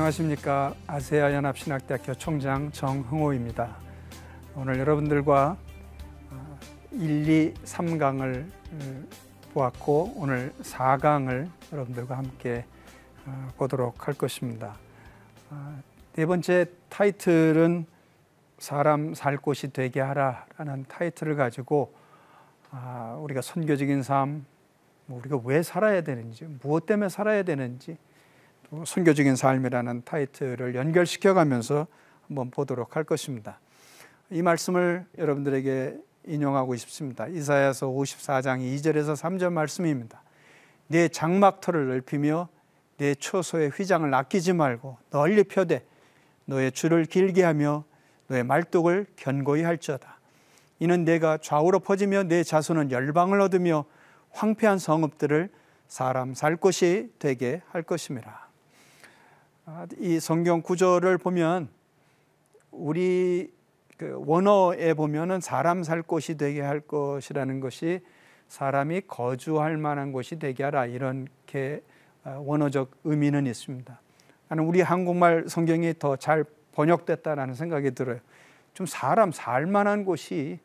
안녕하십니까. 아세아 연합신학대학교 총장 정흥호입니다. 오늘 여러분들과 1, 2, 3강을 보았고 오늘 4강을 여러분들과 함께 어, 보도록 할 것입니다. 어, 네 번째 타이틀은 사람 살 곳이 되게 하라라는 타이틀을 가지고 아, 우리가 선교적인 삶, 뭐 우리가 왜 살아야 되는지, 무엇 때문에 살아야 되는지, 선교적인 삶이라는 타이틀을 연결시켜 가면서 한번 보도록 할 것입니다. 이 말씀을 여러분들에게 인용하고 싶습니다. 이사야서 54장 2절에서 3절 말씀입니다. 내 장막터를 넓히며 내 초소의 휘장을 아끼지 말고 널리 펴되 너의 줄을 길게 하며 너의 말뚝을 견고히 할지어다. 이는 내가 좌우로 퍼지며 내 자손은 열방을 얻으며 황폐한 성읍들을 사람 살 곳이 되게 할 것임이라. 아, 이 성경 구절을 보면 우리 그 원어에 보면은 사람 살 곳이 되게 할 것이라는 것이 사람이 거주할 만한 곳이 되게 하라 이렇게 아, 원어적 의미는 있습니다. 나는 우리 한국말 성경이 더 잘 번역됐다라는 생각이 들어요. 좀 사람 살 만한 곳이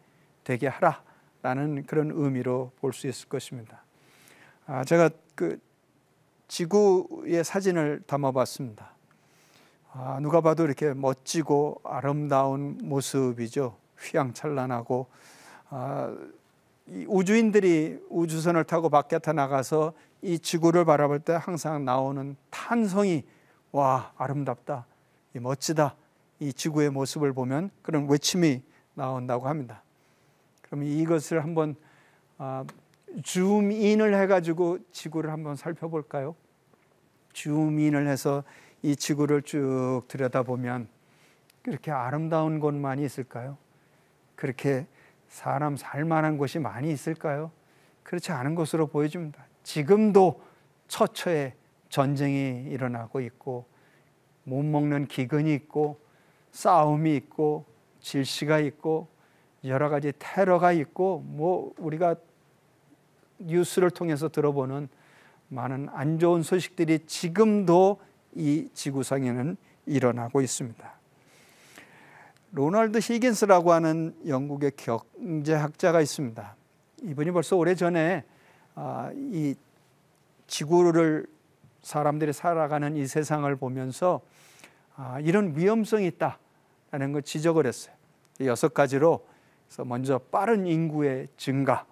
되게 하라라는 그런 의미로 볼 수 있을 것입니다. 아 제가 그 지구의 사진을 담아봤습니다. 아, 누가 봐도 이렇게 멋지고 아름다운 모습이죠. 휘황찬란하고 아, 우주인들이 우주선을 타고 바깥에 나가서 이 지구를 바라볼 때 항상 나오는 탄성이 와 아름답다, 이 멋지다, 이 지구의 모습을 보면 그런 외침이 나온다고 합니다. 그럼 이것을 한번 아, 줌인을 해가지고 지구를 한번 살펴볼까요? 주민을 해서 이 지구를 쭉 들여다보면 그렇게 아름다운 곳만이 있을까요? 그렇게 사람 살 만한 곳이 많이 있을까요? 그렇지 않은 것으로 보여집니다. 지금도 처처에 전쟁이 일어나고 있고 못 먹는 기근이 있고 싸움이 있고 질시가 있고 여러 가지 테러가 있고 뭐 우리가 뉴스를 통해서 들어보는 많은 안 좋은 소식들이 지금도 이 지구상에는 일어나고 있습니다. 로널드 히긴스라고 하는 영국의 경제학자가 있습니다. 이분이 벌써 오래 전에 아, 이 지구를 사람들이 살아가는 이 세상을 보면서 아, 이런 위험성이 있다라는 걸 지적을 했어요. 여섯 가지로 그래서 먼저 빠른 인구의 증가,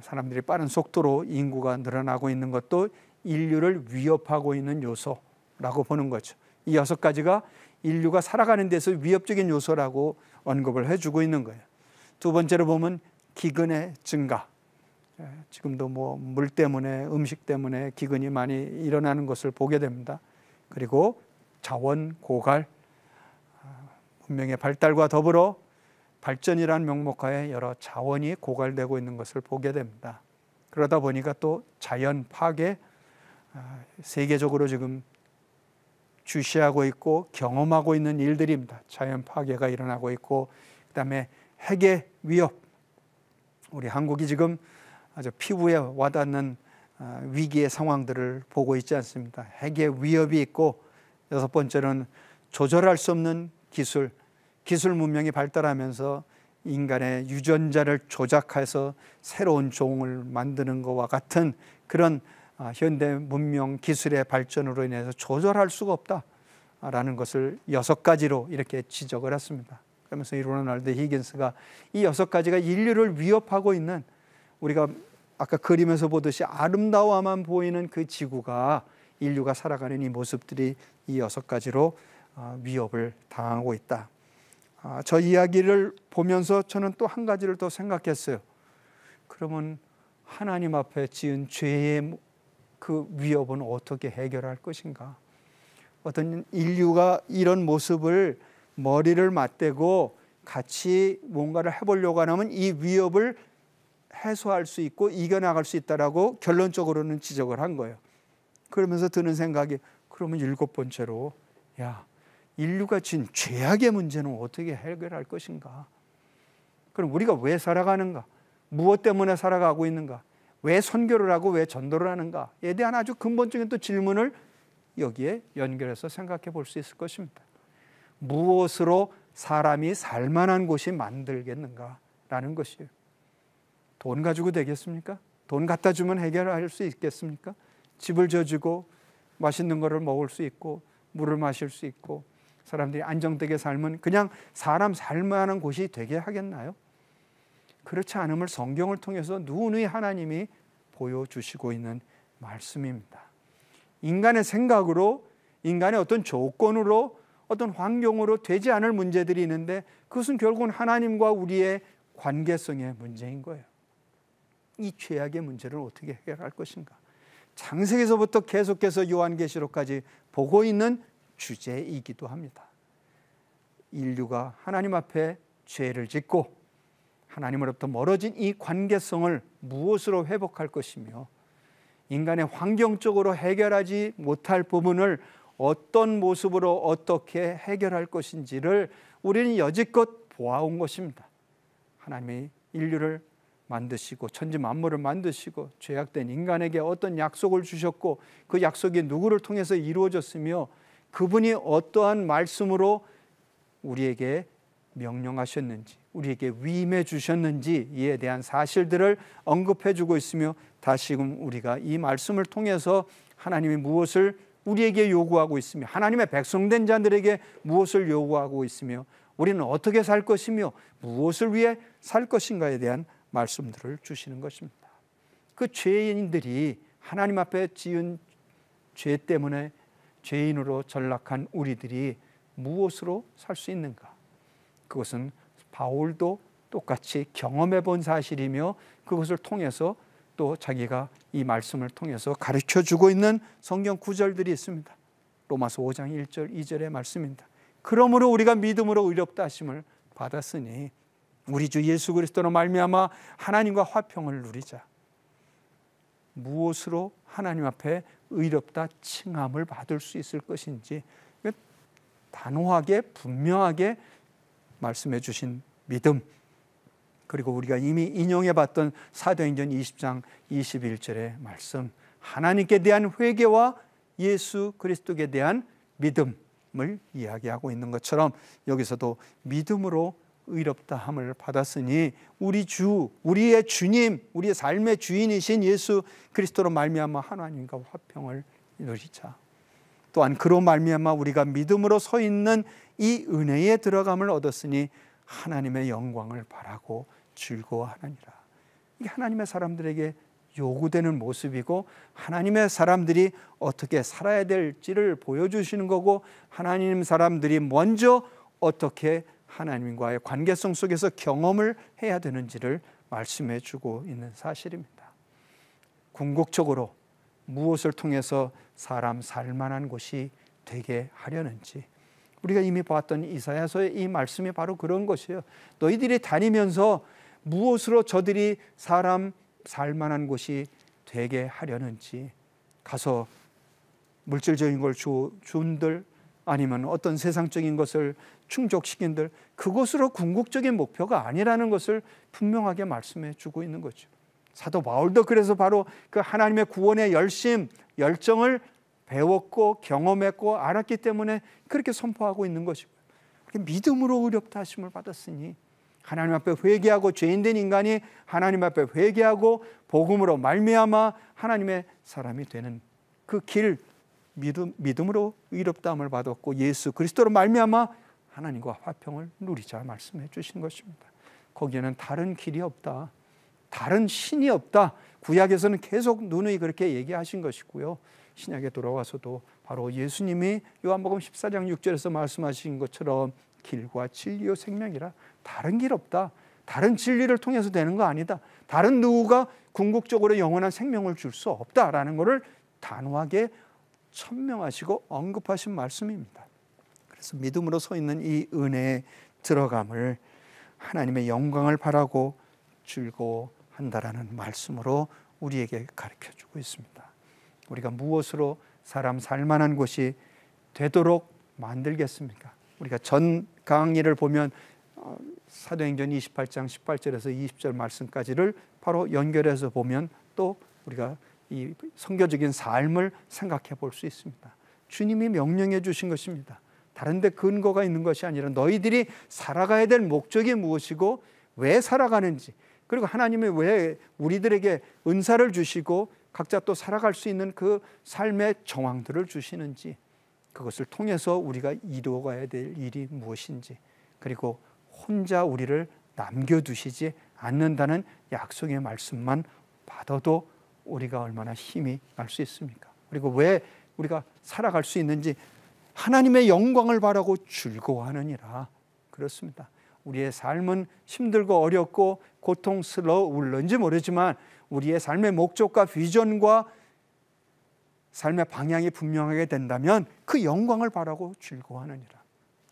사람들이 빠른 속도로 인구가 늘어나고 있는 것도 인류를 위협하고 있는 요소라고 보는 거죠. 이 여섯 가지가 인류가 살아가는 데서 위협적인 요소라고 언급을 해주고 있는 거예요. 두 번째로 보면 기근의 증가. 예, 지금도 뭐 물 때문에 음식 때문에 기근이 많이 일어나는 것을 보게 됩니다. 그리고 자원 고갈, 아, 문명의 발달과 더불어 발전이라는 명목하에 여러 자원이 고갈되고 있는 것을 보게 됩니다. 그러다 보니까 또 자연 파괴 아, 세계적으로 지금 주시하고 있고 경험하고 있는 일들입니다. 자연 파괴가 일어나고 있고 그다음에 핵의 위협. 우리 한국이 지금 아주 피부에 와닿는 아, 위기의 상황들을 보고 있지 않습니다. 핵의 위협이 있고 여섯 번째는 조절할 수 없는 기술, 기술 문명이 발달하면서 인간의 유전자를 조작해서 새로운 종을 만드는 것과 같은 그런 아, 현대 문명 기술의 발전으로 인해서 조절할 수가 없다라는 것을 여섯 가지로 이렇게 지적을 했습니다. 그러면서 이 로널드 히긴스가 이 여섯 가지가 인류를 위협하고 있는 우리가 아까 그림에서 보듯이 아름다워만 보이는 그 지구가 인류가 살아가는 이 모습들이 이 여섯 가지로 아, 위협을 당하고 있다. 아, 저 이야기를 보면서 저는 또 한 가지를 더 생각했어요. 그러면 하나님 앞에 지은 죄의 그 위협은 어떻게 해결할 것인가? 어떤 인류가 이런 모습을 머리를 맞대고 같이 뭔가를 해보려고 하면 이 위협을 해소할 수 있고 이겨나갈 수 있다라고 결론적으로는 지적을 한 거예요. 그러면서 드는 생각이 그러면 일곱 번째로 야 인류가 진 죄악의 문제는 어떻게 해결할 것인가? 그럼 우리가 왜 살아가는가? 무엇 때문에 살아가고 있는가? 왜 선교를 하고 왜 전도를 하는가에 대한 아주 근본적인 또 질문을 여기에 연결해서 생각해 볼 수 있을 것입니다. 무엇으로 사람이 살만한 곳이 만들겠는가라는 것이에요. 돈 가지고 되겠습니까? 돈 갖다 주면 해결할 수 있겠습니까? 집을 져주고 맛있는 거를 먹을 수 있고 물을 마실 수 있고 사람들이 안정되게 삶은 그냥 사람 살만한 곳이 되게 하겠나요? 그렇지 않음을 성경을 통해서 누누이 하나님이 보여주시고 있는 말씀입니다. 인간의 생각으로, 인간의 어떤 조건으로, 어떤 환경으로 되지 않을 문제들이 있는데 그것은 결국은 하나님과 우리의 관계성의 문제인 거예요. 이 죄악의 문제를 어떻게 해결할 것인가? 장세기서부터 계속해서 요한계시록까지 보고 있는 주제이기도 합니다. 인류가 하나님 앞에 죄를 짓고 하나님으로부터 멀어진 이 관계성을 무엇으로 회복할 것이며 인간의 환경적으로 해결하지 못할 부분을 어떤 모습으로 어떻게 해결할 것인지를 우리는 여지껏 보아온 것입니다. 하나님이 인류를 만드시고 천지 만물을 만드시고 죄악된 인간에게 어떤 약속을 주셨고 그 약속이 누구를 통해서 이루어졌으며 그분이 어떠한 말씀으로 우리에게 명령하셨는지, 우리에게 위임해 주셨는지 이에 대한 사실들을 언급해 주고 있으며 다시금 우리가 이 말씀을 통해서 하나님이 무엇을 우리에게 요구하고 있으며 하나님의 백성된 자들에게 무엇을 요구하고 있으며 우리는 어떻게 살 것이며 무엇을 위해 살 것인가에 대한 말씀들을 주시는 것입니다. 그 죄인들이 하나님 앞에 지은 죄 때문에 죄인으로 전락한 우리들이 무엇으로 살 수 있는가? 그것은 바울도 똑같이 경험해 본 사실이며 그것을 통해서 또 자기가 이 말씀을 통해서 가르쳐 주고 있는 성경 구절들이 있습니다. 로마서 5장 1절 2절의 말씀입니다. 그러므로 우리가 믿음으로 의롭다 하심을 받았으니 우리 주 예수 그리스도로 말미암아 하나님과 화평을 누리자. 무엇으로 하나님 앞에 의롭다 칭함을 받을 수 있을 것인지 단호하게 분명하게 말씀해 주신 믿음 그리고 우리가 이미 인용해 봤던 사도행전 20장 21절의 말씀 하나님께 대한 회개와 예수 그리스도에 대한 믿음을 이야기하고 있는 것처럼 여기서도 믿음으로 의롭다함을 받았으니 우리 주, 우리의 주님, 우리의 삶의 주인이신 예수 그리스도로 말미암아 하나님과 화평을 이루시자. 또한 그로 말미암아 우리가 믿음으로 서 있는 이은혜의 들어감을 얻었으니 하나님의 영광을 바라고 즐거워하느니라. 이게 하나님의 사람들에게 요구되는 모습이고 하나님의 사람들이 어떻게 살아야 될지를 보여주시는 거고 하나님 사람들이 먼저 어떻게 하나님과의 관계성 속에서 경험을 해야 되는지를 말씀해 주고 있는 사실입니다. 궁극적으로 무엇을 통해서 사람 살만한 곳이 되게 하려는지 우리가 이미 보던 이사야서의 이 말씀이 바로 그런 것이에요. 너희들이 다니면서 무엇으로 저들이 사람 살만한 곳이 되게 하려는지 가서 물질적인 걸 주, 준들 아니면 어떤 세상적인 것을 충족시킨들 그것으로 궁극적인 목표가 아니라는 것을 분명하게 말씀해 주고 있는 거죠. 사도 바울도 그래서 바로 그 하나님의 구원의 열심, 열정을 배웠고 경험했고 알았기 때문에 그렇게 선포하고 있는 것이고 믿음으로 의롭다 하심을 받았으니 하나님 앞에 회개하고 죄인된 인간이 하나님 앞에 회개하고 복음으로 말미암아 하나님의 사람이 되는 그길 믿음, 으로 의롭다함을 받았고 예수 그리스도로 말미암아 하나님과 화평을 누리자 말씀해 주신 것입니다. 거기에는 다른 길이 없다. 다른 신이 없다. 구약에서는 계속 누누이 그렇게 얘기하신 것이고요. 신약에 돌아와서도 바로 예수님이 요한복음 14장 6절에서 말씀하신 것처럼 길과 진리요 생명이라 다른 길 없다. 다른 진리를 통해서 되는 거 아니다. 다른 누구가 궁극적으로 영원한 생명을 줄 수 없다라는 것을 단호하게 천명하시고 언급하신 말씀입니다. 그래서 믿음으로 서 있는 이 은혜의 들어감을 하나님의 영광을 바라고 즐거워한다라는 말씀으로 우리에게 가르쳐 주고 있습니다. 우리가 무엇으로 사람 살 만한 곳이 되도록 만들겠습니까? 우리가 전 강의를 보면 어, 사도행전 28장 18절에서 20절 말씀까지를 바로 연결해서 보면 또 우리가 이 성교적인 삶을 생각해 볼 수 있습니다. 주님이 명령해 주신 것입니다. 다른데 근거가 있는 것이 아니라 너희들이 살아가야 될 목적이 무엇이고 왜 살아가는지 그리고 하나님이 왜 우리들에게 은사를 주시고 각자 또 살아갈 수 있는 그 삶의 정황들을 주시는지 그것을 통해서 우리가 이루어가야 될 일이 무엇인지 그리고 혼자 우리를 남겨두시지 않는다는 약속의 말씀만 받아도 우리가 얼마나 힘이 날 수 있습니까? 그리고 왜 우리가 살아갈 수 있는지 하나님의 영광을 바라고 즐거워하느니라. 그렇습니다. 우리의 삶은 힘들고 어렵고 고통스러울런지 모르지만 우리의 삶의 목적과 비전과 삶의 방향이 분명하게 된다면 그 영광을 바라고 즐거워하느니라.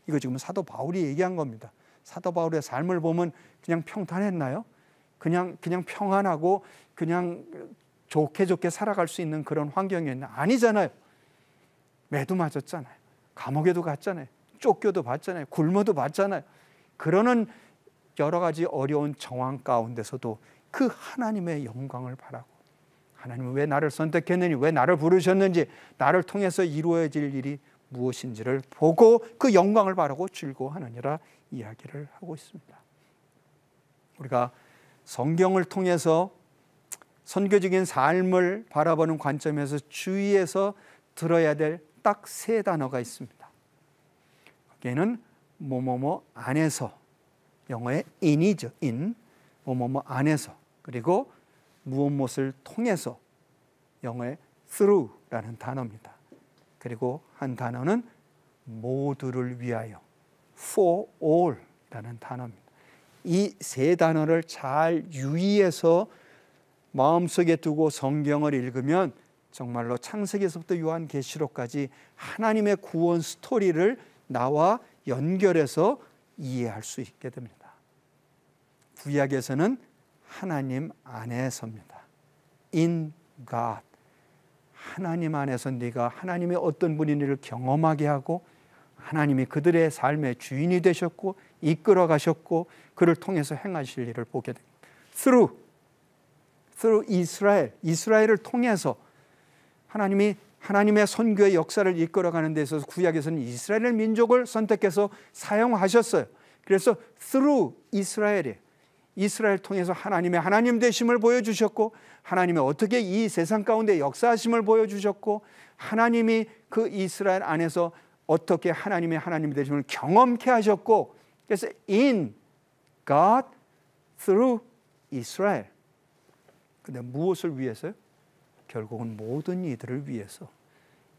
이거 지금 사도 바울이 얘기한 겁니다. 사도 바울의 삶을 보면 그냥 평탄했나요? 그냥 그냥 평안하고 그냥 좋게 좋게 살아갈 수 있는 그런 환경이었냐? 아니잖아요. 매도 맞았잖아요. 감옥에도 갔잖아요. 쫓겨도 봤잖아요. 굶어도 봤잖아요. 그러는 여러 가지 어려운 정황 가운데서도 그 하나님의 영광을 바라고 하나님은 왜 나를 선택했느니 왜 나를 부르셨는지 나를 통해서 이루어질 일이 무엇인지를 보고 그 영광을 바라고 즐거워하느니라 이야기를 하고 있습니다. 우리가 성경을 통해서 선교적인 삶을 바라보는 관점에서 주의해서 들어야 될 딱 세 단어가 있습니다. 거기는 뭐뭐뭐 안에서 영어의 in이죠. in 뭐뭐뭐 안에서 그리고 무엇 무엇을 통해서 영어의 through라는 단어입니다. 그리고 한 단어는 모두를 위하여 for all라는 단어입니다. 이 세 단어를 잘 유의해서 마음속에 두고 성경을 읽으면 정말로 창세기에서부터 요한계시록까지 하나님의 구원 스토리를 나와 연결해서 이해할 수 있게 됩니다. 구약에서는 하나님 안에서입니다. In God. 하나님 안에서 네가 하나님의 어떤 분인지를 경험하게 하고 하나님이 그들의 삶의 주인이 되셨고 이끌어 가셨고 그를 통해서 행하실 일을 보게 됩니다. t h through 이스라엘, 이스라엘을 통해서 하나님이 하나님의 선교의 역사를 이끌어 가는 데 있어서 구약에서는 이스라엘 민족을 선택해서 사용하셨어요. 그래서 through 이스라엘이 이스라엘 통해서 하나님의 하나님 되심을 보여주셨고 하나님의 어떻게 이 세상 가운데 역사하심을 보여주셨고 하나님이 그 이스라엘 안에서 어떻게 하나님의 하나님 되심을 경험케 하셨고 그래서 in God through Israel 근데 무엇을 위해서요? 결국은 모든 이들을 위해서.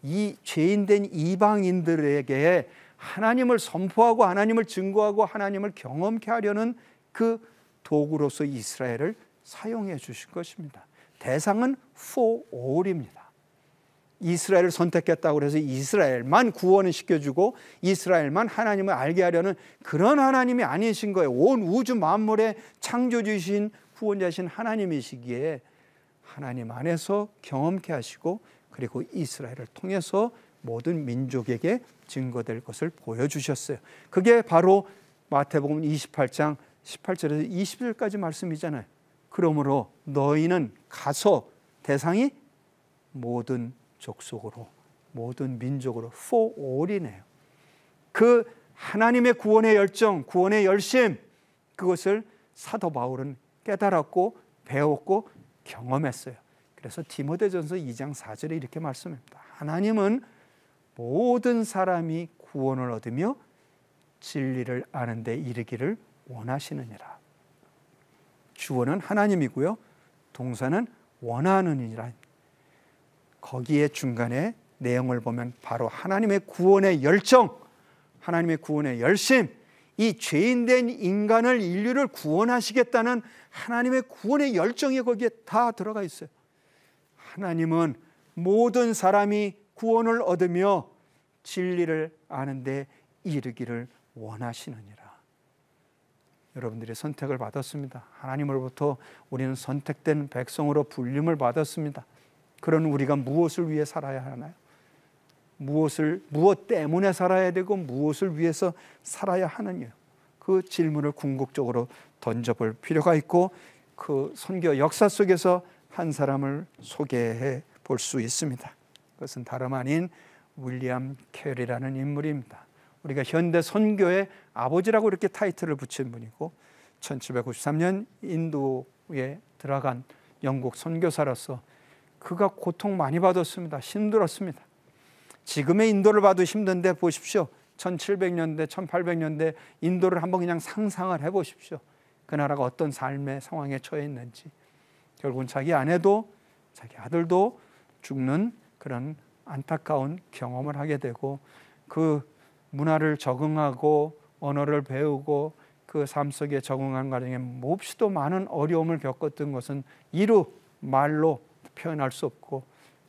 이 죄인된 이방인들에게 하나님을 선포하고 하나님을 증거하고 하나님을 경험케 하려는 그 도구로서 이스라엘을 사용해 주신 것입니다. 대상은 for all입니다. 이스라엘을 선택했다고 해서 이스라엘만 구원을 시켜주고 이스라엘만 하나님을 알게 하려는 그런 하나님이 아니신 거예요. 온 우주 만물의 창조주신 구원자신 이 하나님이시기에 하나님 안에서 경험케 하시고 그리고 이스라엘을 통해서 모든 민족에게 증거될 것을 보여주셨어요. 그게 바로 마태복음 28장 18절에서 20절까지 말씀이잖아요. 그러므로 너희는 가서 대상이 모든 족속으로 모든 민족으로 for all이네요. 그 하나님의 구원의 열정, 구원의 열심 그것을 사도 바울은 깨달았고 배웠고 경험했어요. 그래서 디모데전서 2장 4절에 이렇게 말씀합니다. 하나님은 모든 사람이 구원을 얻으며 진리를 아는데 이르기를 원하시느니라. 주어는 하나님이고요. 동사는 원하느니라. 거기에 중간에 내용을 보면 바로 하나님의 구원의 열정, 하나님의 구원의 열심, 이 죄인된 인간을 인류를 구원하시겠다는 하나님의 구원의 열정이 거기에 다 들어가 있어요. 하나님은 모든 사람이 구원을 얻으며 진리를 아는데 이르기를 원하시느니라. 여러분들이 선택을 받았습니다. 하나님으로부터 우리는 선택된 백성으로 불림을 받았습니다. 그런 우리가 무엇을 위해 살아야 하나요? 무엇을 무엇 때문에 살아야 되고 무엇을 위해서 살아야 하느냐 그 질문을 궁극적으로 던져볼 필요가 있고 그 선교 역사 속에서 한 사람을 소개해 볼 수 있습니다. 그것은 다름 아닌 윌리엄 캐리라는 인물입니다. 우리가 현대 선교의 아버지라고 이렇게 타이틀을 붙인 분이고 1793년 인도에 들어간 영국 선교사로서 그가 고통 많이 받았습니다. 힘들었습니다. 지금의 인도를 봐도 힘든데 보십시오. 1700년대, 1800년대 인도를 한번 그냥 상상을 해 보십시오. 그 나라가 어떤 삶의 상황에 처해 있는지. 결국은 자기 아내도 자기 아들도 죽는 그런 안타까운 경험을 하게 되고 그 문화를 적응하고 언어를 배우고 그 삶 속에 적응한 과정에 몹시도 많은 어려움을 겪었던 것은 이루 말로 표현할 수 없고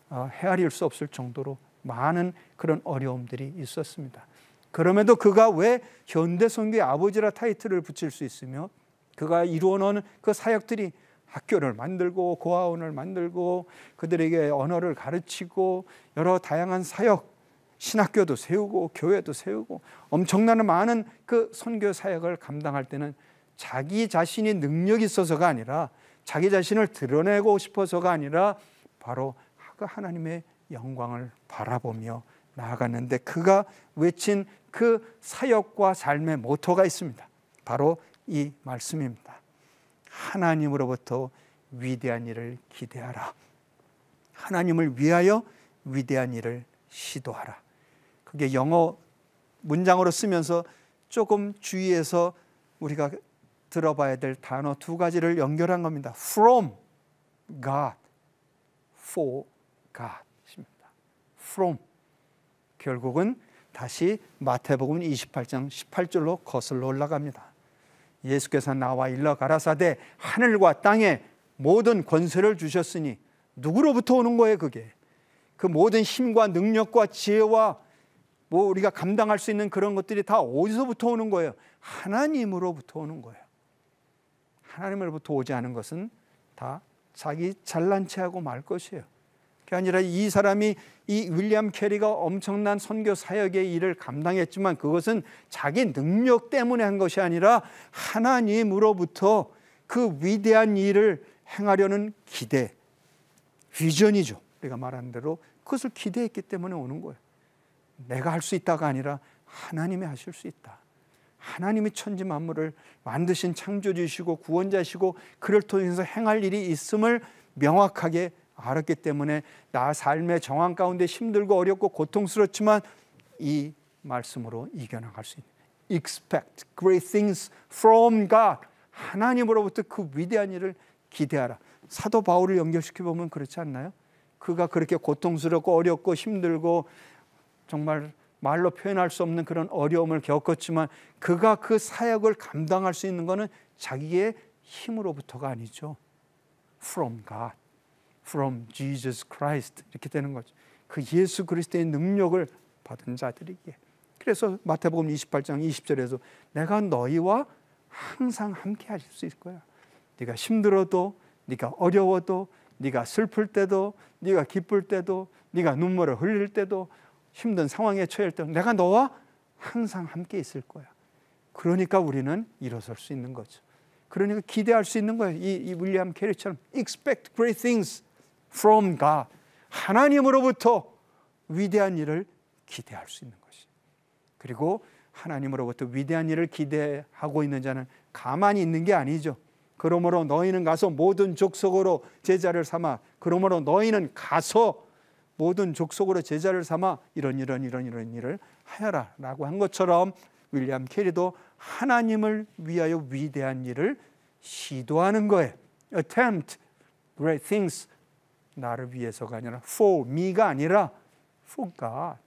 어, 헤아릴 수 없을 정도로 많은 그런 어려움들이 있었습니다. 그럼에도 그가 왜 현대 선교의 아버지라 타이틀을 붙일 수 있으며 그가 이루어놓은 그 사역들이 학교를 만들고 고아원을 만들고 그들에게 언어를 가르치고 여러 다양한 사역 신학교도 세우고 교회도 세우고 엄청난 많은 그 선교 사역을 감당할 때는 자기 자신이 능력이 있어서가 아니라 자기 자신을 드러내고 싶어서가 아니라 바로 그 하나님의 영광을 바라보며 나아갔는데 그가 외친 그 사역과 삶의 모토가 있습니다. 바로 이 말씀입니다. 하나님으로부터 위대한 일을 기대하라. 하나님을 위하여 위대한 일을 시도하라. 그게 영어 문장으로 쓰면서 조금 주의해서 우리가 들어봐야 될 단어 두 가지를 연결한 겁니다. From God, for God. from 결국은 다시 마태복음 28장 18절로 거슬러 올라갑니다. 예수께서 나와 일러 가라사대 하늘과 땅에 모든 권세를 주셨으니 누구로부터 오는 거예요, 그게? 그 모든 힘과 능력과 지혜와 뭐 우리가 감당할 수 있는 그런 것들이 다 어디서부터 오는 거예요? 하나님으로부터 오는 거예요. 하나님으로부터 오지 않은 것은 다 자기 잘난 체하고 말 것이에요. 그게 아니라 이 사람이 이 윌리엄 캐리가 엄청난 선교 사역의 일을 감당했지만 그것은 자기 능력 때문에 한 것이 아니라 하나님으로부터 그 위대한 일을 행하려는 기대, 비전이죠. 우리가 말한 대로 그것을 기대했기 때문에 오는 거예요. 내가 할 수 있다가 아니라 하나님이 하실 수 있다. 하나님이 천지 만물을 만드신 창조주시고 구원자시고 그를 통해서 행할 일이 있음을 명확하게 알았기 때문에 나 삶의 정황 가운데 힘들고 어렵고 고통스럽지만 이 말씀으로 이겨나갈 수 있는 expect great things from God 하나님으로부터 그 위대한 일을 기대하라 사도 바울을 연결시켜 보면 그렇지 않나요? 그가 그렇게 고통스럽고 어렵고 힘들고 정말 말로 표현할 수 없는 그런 어려움을 겪었지만 그가 그 사역을 감당할 수 있는 것은 자기의 힘으로부터가 아니죠. From God. from Jesus Christ 이렇게 되는 거죠. 그 예수 그리스도의 능력을 받은 자들이기에. 그래서 마태복음 28장 20절에서 내가 너희와 항상 함께 하실 수 있을 거야. 네가 힘들어도 네가 어려워도 네가 슬플 때도 네가 기쁠 때도 네가 눈물을 흘릴 때도 힘든 상황에 처할 때도 내가 너와 항상 함께 있을 거야. 그러니까 우리는 일어설 수 있는 거죠. 그러니까 기대할 수 있는 거예요. 이, 이 윌리엄 캐리처럼 expect great things from God. 하나님으로부터 위대한 일을 기대할 수 있는 것이. 그리고 하나님으로부터 위대한 일을 기대하고 있는 자는 가만히 있는 게 아니죠. 그러므로 너희는 가서 모든 족속으로 제자를 삼아. 그러므로 너희는 가서 모든 족속으로 제자를 삼아 이런 이런 이런 이런 일을 하여라라고 한 것처럼 윌리엄 캐리도 하나님을 위하여 위대한 일을 시도하는 거예요. Attempt great things 나를 위해서가 아니라 for me가 아니라 for God.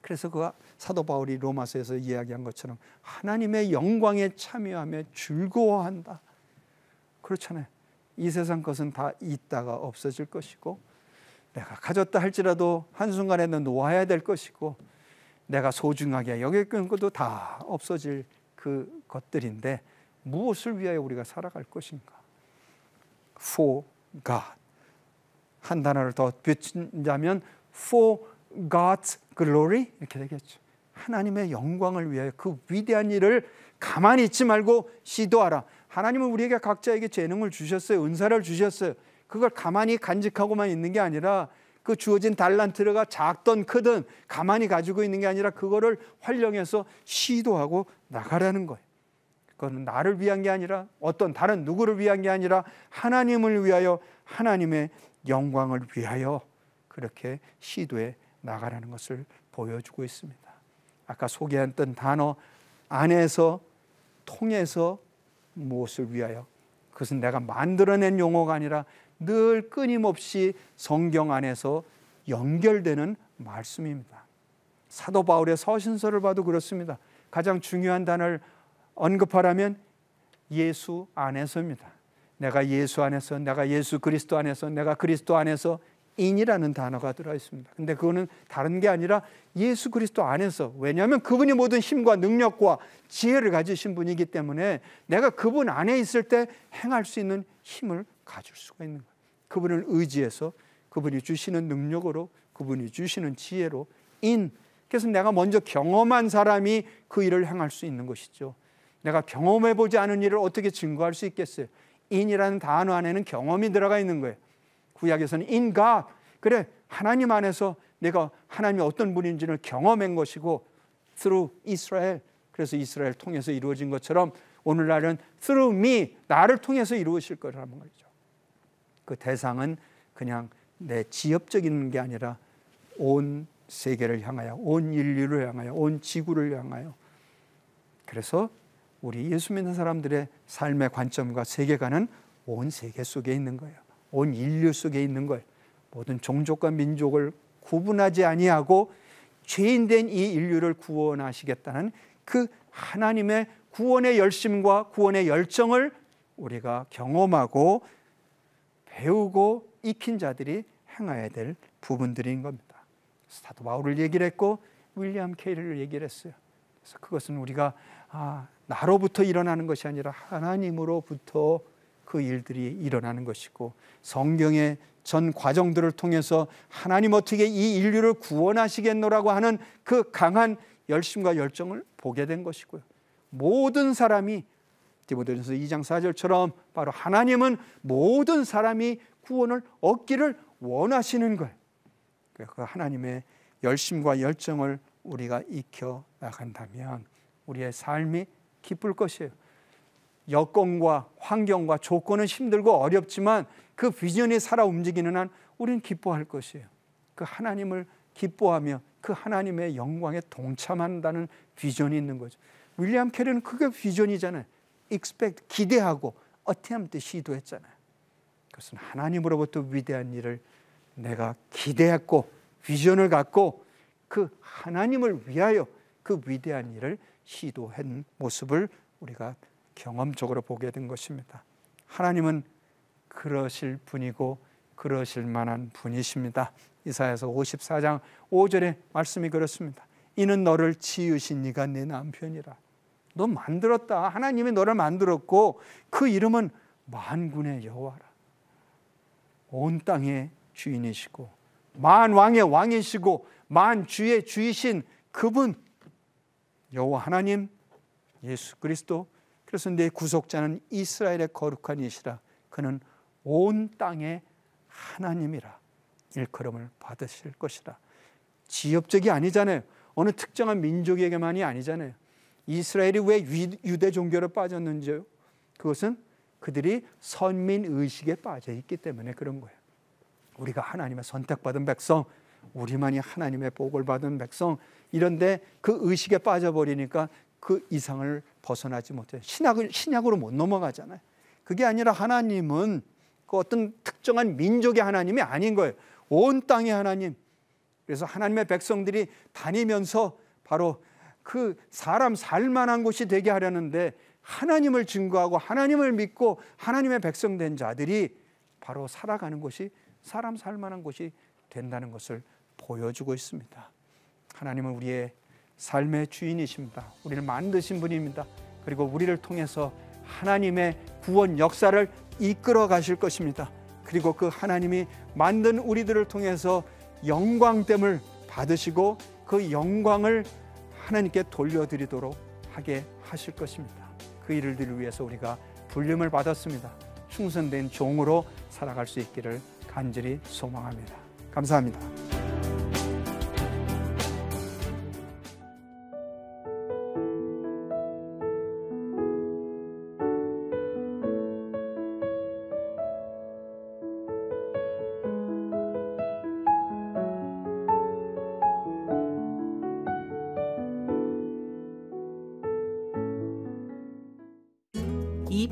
그래서 그 사도 바울이 로마서에서 이야기한 것처럼 하나님의 영광에 참여하며 즐거워한다. 그렇잖아요. 이 세상 것은 다 있다가 없어질 것이고 내가 가졌다 할지라도 한순간에는 놓아야 될 것이고 내가 소중하게 여겼 것도 다 없어질 그 것들인데 무엇을 위하여 우리가 살아갈 것인가? For God. 한 단어를 더 붙인다면 for God's glory 이렇게 되겠죠. 하나님의 영광을 위하여 그 위대한 일을 가만히 있지 말고 시도하라. 하나님은 우리에게 각자에게 재능을 주셨어요. 은사를 주셨어요. 그걸 가만히 간직하고만 있는 게 아니라 그 주어진 달란트가 작든 크든 가만히 가지고 있는 게 아니라 그거를 활용해서 시도하고 나가라는 거예요. 그건 나를 위한 게 아니라 어떤 다른 누구를 위한 게 아니라 하나님을 위하여 하나님의 영광을 위하여 그렇게 시도해 나가라는 것을 보여주고 있습니다. 아까 소개했던 단어 안에서 통해서 무엇을 위하여 그것은 내가 만들어낸 용어가 아니라 늘 끊임없이 성경 안에서 연결되는 말씀입니다. 사도 바울의 서신서를 봐도 그렇습니다. 가장 중요한 단어를 언급하라면 예수 안에서입니다. 내가 예수 안에서 내가 예수 그리스도 안에서 내가 그리스도 안에서 인이라는 단어가 들어 있습니다. 근데 그거는 다른 게 아니라 예수 그리스도 안에서 왜냐하면 그분이 모든 힘과 능력과 지혜를 가지신 분이기 때문에 내가 그분 안에 있을 때 행할 수 있는 힘을 가질 수가 있는 거예요. 그분을 의지해서 그분이 주시는 능력으로 그분이 주시는 지혜로 인 그래서 내가 먼저 경험한 사람이 그 일을 행할 수 있는 것이죠. 내가 경험해 보지 않은 일을 어떻게 증거할 수 있겠어요? 인이라는 단어 안에는 경험이 들어가 있는 거예요. 구약에서는 in God. 그래, 하나님 안에서 내가 하나님이 어떤 분인지를 경험한 것이고 through 이스라엘. 그래서 이스라엘 통해서 이루어진 것처럼 오늘날은 through me 나를 통해서 이루어질 거라는 거죠. 그 대상은 그냥 내 지엽적인 게 아니라 온 세계를 향하여 온 인류를 향하여 온 지구를 향하여 그래서 우리 예수 믿는 사람들의 삶의 관점과 세계관은 온 세계 속에 있는 거예요. 온 인류 속에 있는 걸 모든 종족과 민족을 구분하지 아니하고 죄인된 이 인류를 구원하시겠다는 그 하나님의 구원의 열심과 구원의 열정을 우리가 경험하고 배우고 익힌 자들이 행해야 될 부분들인 겁니다. 사도 바울을 얘기를 했고 윌리엄 케이를 얘기를 했어요. 그래서 그것은 우리가 아, 나로부터 일어나는 것이 아니라 하나님으로부터 그 일들이 일어나는 것이고 성경의 전 과정들을 통해서 하나님 어떻게 이 인류를 구원하시겠노라고 하는 그 강한 열심과 열정을 보게 된 것이고요. 모든 사람이 디모데전서 2장 4절처럼 바로 하나님은 모든 사람이 구원을 얻기를 원하시는 걸. 그 하나님의 열심과 열정을 우리가 익혀 나간다면 우리의 삶이 기쁠 것이에요. 여건과 환경과 조건은 힘들고 어렵지만 그 비전에 살아 움직이는 한 우리는 기뻐할 것이에요. 그 하나님을 기뻐하며 그 하나님의 영광에 동참한다는 비전이 있는 거죠. 윌리엄 캐리는 그게 비전이잖아요. expect 기대하고 attempt 시도했잖아요. 그것은 하나님으로부터 위대한 일을 내가 기대했고 비전을 갖고 그 하나님을 위하여 그 위대한 일을 시도한 모습을 우리가 경험적으로 보게 된 것입니다. 하나님은 그러실 분이고 그러실 만한 분이십니다. 이사야서 54장 5절에 말씀이 그렇습니다. 이는 너를 지으신 네가 내 남편이라. 너 만들었다. 하나님이 너를 만들었고 그 이름은 만군의 여호와라. 온 땅의 주인이시고 만 왕의 왕이시고 만 주의 주이신 그분 여호와 하나님 예수 그리스도 그래서 내 구속자는 이스라엘의 거룩한 이시라 그는 온 땅의 하나님이라 일컬음을 받으실 것이라 지엽적이 아니잖아요 어느 특정한 민족에게만이 아니잖아요 이스라엘이 왜 유대 종교로 빠졌는지요 그것은 그들이 선민 의식에 빠져 있기 때문에 그런 거예요 우리가 하나님의 선택받은 백성 우리만이 하나님의 복을 받은 백성 이런데 그 의식에 빠져버리니까 그 이상을 벗어나지 못해요. 신약을, 신약으로 못 넘어가잖아요. 그게 아니라 하나님은 그 어떤 특정한 민족의 하나님이 아닌 거예요. 온 땅의 하나님. 그래서 하나님의 백성들이 다니면서 바로 그 사람 살만한 곳이 되게 하려는데 하나님을 증거하고 하나님을 믿고 하나님의 백성된 자들이 바로 살아가는 곳이 사람 살만한 곳이 된다는 것을 보여주고 있습니다. 하나님은 우리의 삶의 주인이십니다. 우리를 만드신 분입니다. 그리고 우리를 통해서 하나님의 구원 역사를 이끌어 가실 것입니다. 그리고 그 하나님이 만든 우리들을 통해서 영광됨을 받으시고 그 영광을 하나님께 돌려드리도록 하게 하실 것입니다. 그 일을 위해서 우리가 불림을 받았습니다. 충성된 종으로 살아갈 수 있기를 간절히 소망합니다. 감사합니다.